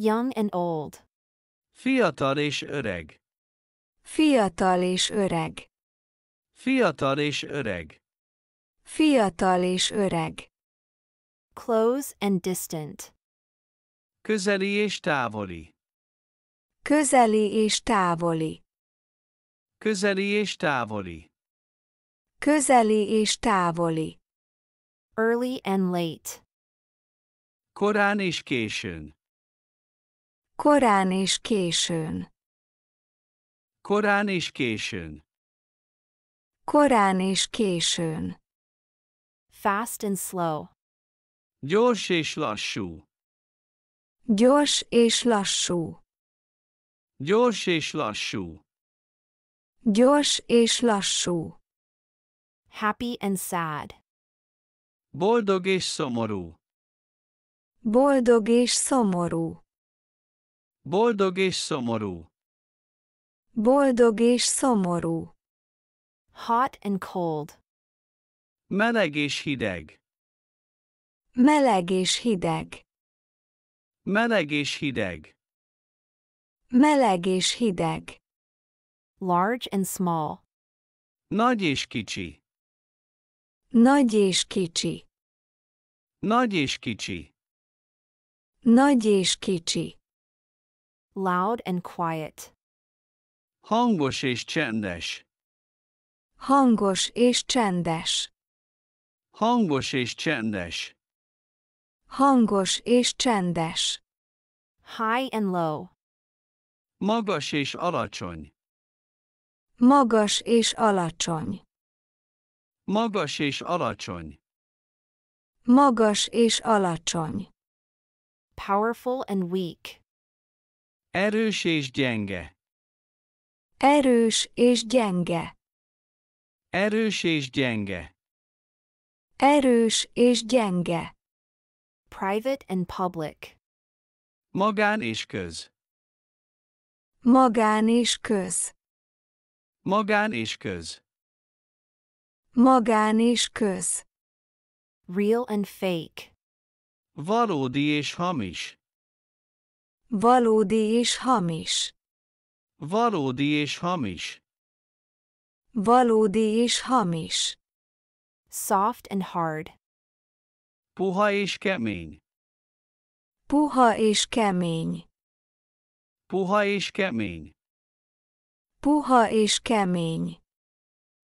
young and old. Fiatal és öreg. Fiatal és öreg. Fiatal és öreg. Fiatal és öreg. Close and distant. Közeli és távoli. Közeli és távoli. Közeli és távoli. Közeli és távoli. Early and late. Korán és későn. Korán és későn. Korán és későn. Korán és későn. Fast and slow. Gyors és lassú. Gyors és lassú. Gyors és lassú. Gyors és lassú. Happy and sad. Boldog és szomorú. Boldog és szomorú. Boldog és szomorú. Boldog és szomorú. Hot and cold. Meleg és hideg. Meleg és hideg. Meleg és hideg. Meleg és hideg. Large and small. Nagy és kicsi. Nagy és kicsi. Nagy és kicsi. Nagy és kicsi. loud and quiet. Hangos és csendes. Hangos és csendes. Hangos és csendes. Hangos és csendes. High and low. Magas és alacsony. Magas és alacsony. Magas és alacsony. Magas és alacsony. Powerful and weak. Erős és gyenge. Erős és gyenge. Erős és gyenge. Erős és gyenge. Private and public. Magán és köz. Magán és köz. Magán és köz. Magán és köz. Real and fake. Valódi és hamis. Valódi és hamis. Valódi és hamis. Valódi és hamis. Soft and hard. Puha és kemény. Puha és kemény. Puha és kemény. Puha és kemény.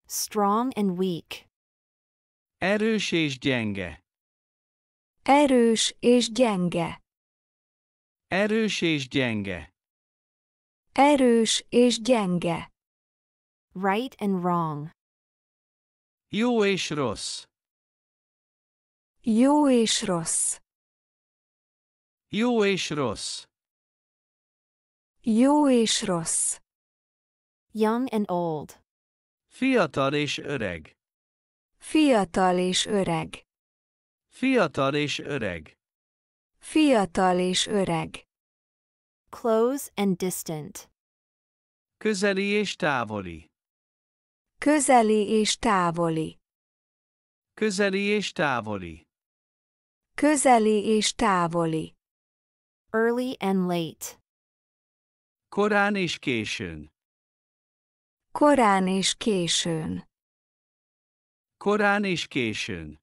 Strong and weak. Erős és gyenge. Erős és gyenge. Erős és gyenge. Erős és gyenge. Right and wrong. Jó és rossz. Jó és rossz. Jó és rossz. Jó és rossz. Young and old. Fiatal és öreg. Fiatal és öreg. Fiatal és öreg. Fiatal és öreg. Close and distant. Közeli és távoli. Közeli és távoli. Közeli és távoli. Közeli és távoli. Early and late. Korán és későn. Korán és későn. Korán és későn.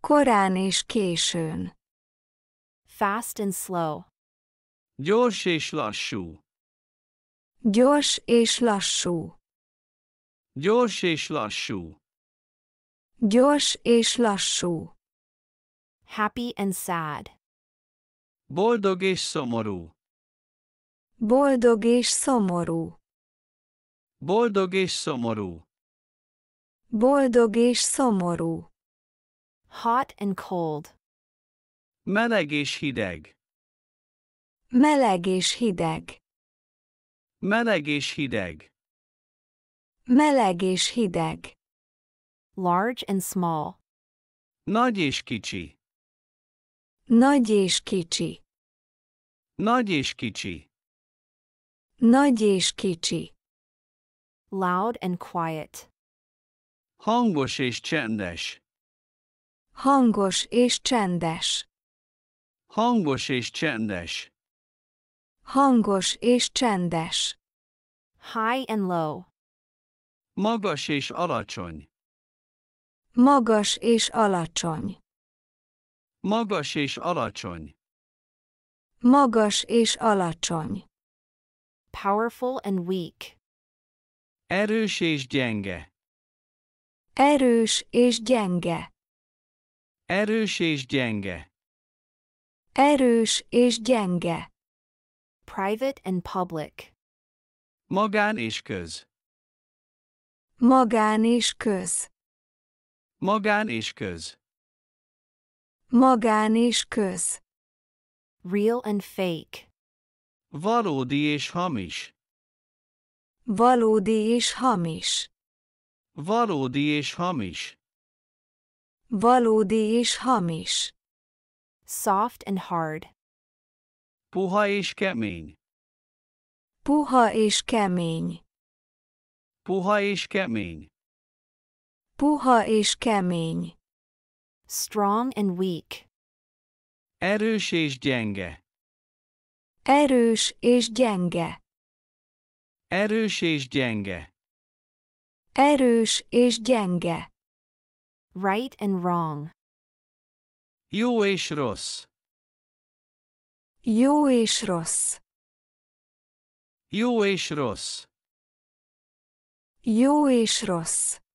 Korán és későn. fast and slow. Gyors és lassú. Gyors és lassú. Gyors és lassú. Gyors és lassú. Happy and sad. Boldog és szomorú. Boldog és szomorú. Boldog és szomorú. Boldog és szomorú. Hot and cold. Meleg és hideg. Meleg és hideg. Meleg és hideg. Meleg és hideg. Large and small. Nagy és kicsi. Nagy és kicsi. Nagy és kicsi. Nagy és kicsi. Loud and quiet. Hangos és csendes. Hangos és csendes. Hangos és csendes. Hangos és csendes. High and low. Magas és alacsony. Magas és alacsony. Magas és alacsony. Magas és alacsony. Powerful and weak. Erős és gyenge. Erős és gyenge. Erős és gyenge. Erős és gyenge. Private and public. Magán és köz. Magán és köz. Magán és köz. Magán és köz. Real and fake. Valódi és hamis. Valódi és hamis. Valódi és hamis. Valódi és hamis. soft and hard. Puha és kemény. Puha és kemény. Puha és kemény. Puha és kemény. Strong and weak. Erős és gyenge. Erős és gyenge. Erős és gyenge. Erős és gyenge. Right and wrong. Jó és rossz. Jó és rossz. Jó és rossz. Jó és rossz.